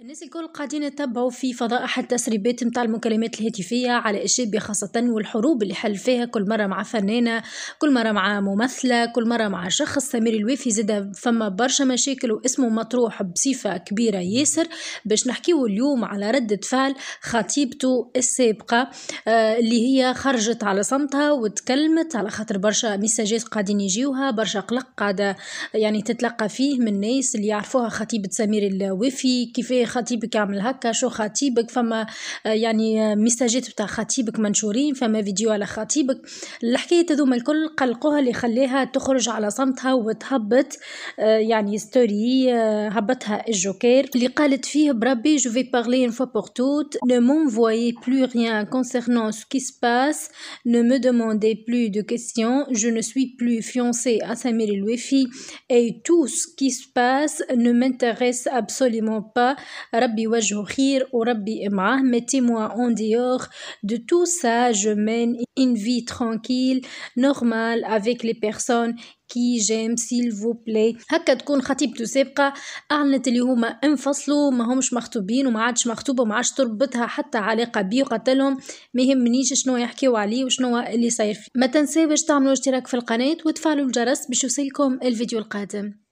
الناس الكل قاعدين يتبعوا في فضائح التسريبات نتاع المكالمات الهاتفية على الشابة خاصة والحروب اللي حل فيها كل مرة مع فنانة كل مرة مع ممثلة كل مرة مع شخص سمير الوافي زاد فما برشا مشاكل واسمه مطروح بصفة كبيرة ياسر باش نحكيو اليوم على ردة فعل خطيبته السابقة آه اللي هي خرجت على صمتها وتكلمت على خاطر برشا ميساجات قاعدين يجيوها برشا قلق قاعدة يعني تتلقى فيه من الناس اللي يعرفوها خطيبة سمير الوافي كيفاه Je خطيبك parler une fois pour toutes. ne m'envoyez plus rien concernant ce qui se passe, ne me demandez plus de questions, je ne suis plus fiancée à Samir et tout ce qui se passe ne m'intéresse absolument pas, ربي وجهه خير وربي معاه متي موا اون ديور دو تو سا جو مين ان في ترانكيل نورمال افيك لي بيرسون كي جيم سيل فو بلاي هكا تكون خطيبته سابقة اعلنت اللي هما انفصلوا ما همش مخطوبين وما عادش مخطوبه وما عادش تربطها حتى علاقه بيه وقتلهم ما يهمنيش شنو يحكيو عليه وشنو اللي صاير فيه ما تنساوش تعملوا اشتراك في القناه وتفعلوا الجرس باش يوصلكم الفيديو القادم